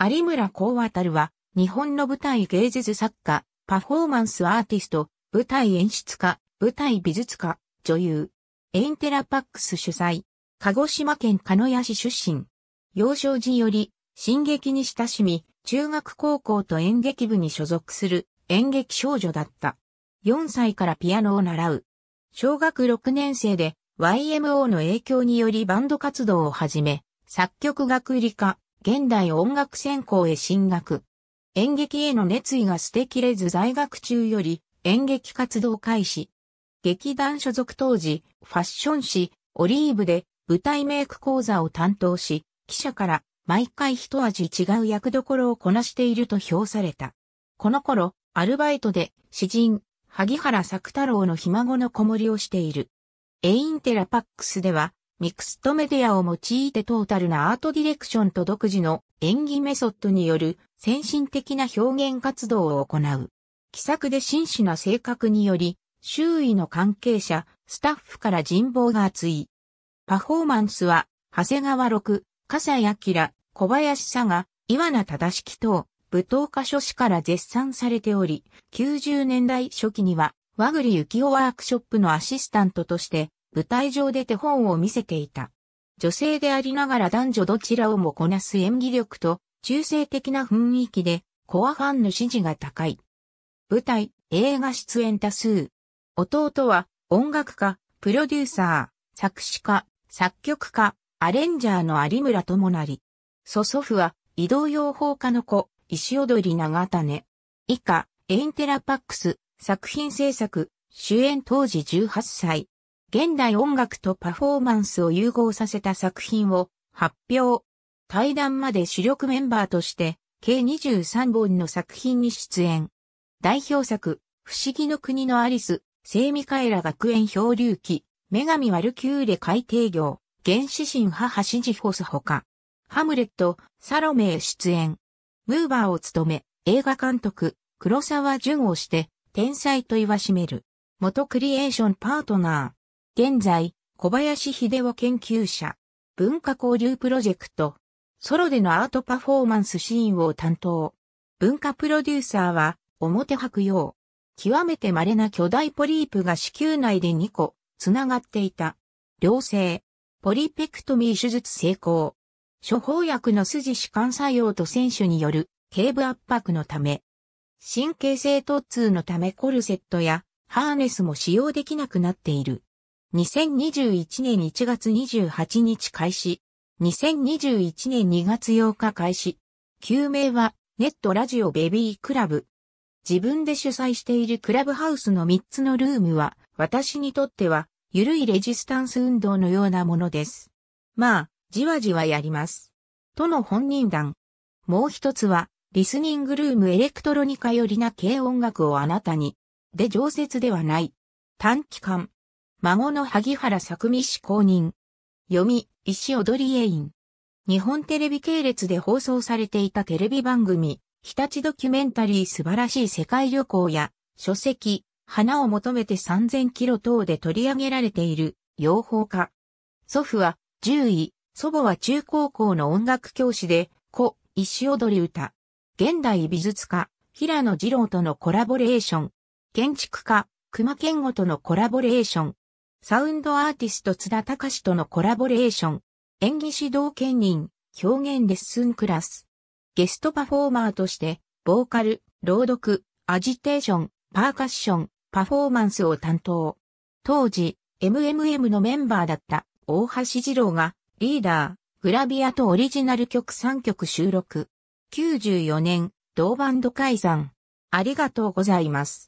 有村光渡は、日本の舞台芸術作家、パフォーマンスアーティスト、舞台演出家、舞台美術家、女優。エンテラパックス主催。鹿児島県鹿屋市出身。幼少時より、進撃に親しみ、中学高校と演劇部に所属する演劇少女だった。4歳からピアノを習う。小学6年生で YMO の影響によりバンド活動を始め、作曲学理科、現代音楽専攻へ進学。演劇への熱意が捨てきれず在学中より演劇活動開始。劇団所属当時、ファッション誌、オリーブで舞台メイク講座を担当し、記者から毎回一味違う役どころをこなしていると評された。この頃、アルバイトで詩人、萩原作太郎のひ孫の子守をしている。エインテラパックスでは、ミクストメディアを用いてトータルなアートディレクションと独自の演技メソッドによる先進的な表現活動を行う。気さくで真摯な性格により、周囲の関係者、スタッフから人望が厚い。パフォーマンスは、長谷川六、笠井明、小林佐賀、岩名正式等、舞踏家書士から絶賛されており、90年代初期には、和栗幸雄ワークショップのアシスタントとして、舞台上で手本を見せていた。女性でありながら男女どちらをもこなす演技力と中性的な雰囲気でコアファンの支持が高い。舞台、映画出演多数。弟は音楽家、プロデューサー、作詞家、作曲家、アレンジャーの有村智成。曽祖父は移動養蜂家の子、石踊り長種。以下、エインテラパックス、作品制作、主演当時18歳。現代音楽とパフォーマンスを融合させた作品を発表。対談まで主力メンバーとして、計23本の作品に出演。代表作、不思議の国のアリス、聖ミカエラ学園漂流記、女神ワルキューレ海底業、原始神母シジフォスほか、ハムレット、サロメへ出演。ムーバーを務め、映画監督、黒沢淳をして、天才と言わしめる。元クリエーションパートナー。現在、小林秀夫研究者、文化交流プロジェクト、ソロでのアートパフォーマンスシーンを担当。文化プロデューサーは、表白用。極めて稀な巨大ポリープが子宮内で2個、つながっていた。良性。ポリペクトミー手術成功。処方薬の筋弛緩作用と選手による、頸部圧迫のため。神経性突痛のためコルセットや、ハーネスも使用できなくなっている。2021年1月28日開始。2021年2月8日開始。救名は、ネットラジオベビークラブ。自分で主催しているクラブハウスの3つのルームは、私にとっては、ゆるいレジスタンス運動のようなものです。まあ、じわじわやります。との本人談。もう一つは、リスニングルームエレクトロニカよりな軽音楽をあなたに。で常設ではない。短期間、孫の萩原作美氏公認。読み、石踊り絵員。日本テレビ系列で放送されていたテレビ番組、日立ドキュメンタリー素晴らしい世界旅行や、書籍、花を求めて3000キロ等で取り上げられている、養蜂家。祖父は、10位、祖母は中高校の音楽教師で、子、石踊り歌。現代美術家、平野二郎とのコラボレーション。建築家、熊健吾とのコラボレーション。サウンドアーティスト津田隆とのコラボレーション、演技指導兼任、表現レッスンクラス。ゲストパフォーマーとして、ボーカル、朗読、アジテーション、パーカッション、パフォーマンスを担当。当時、MMM のメンバーだった大橋二郎がリーダー、グラビアとオリジナル曲3曲収録。94年、同バンド解散。ありがとうございます。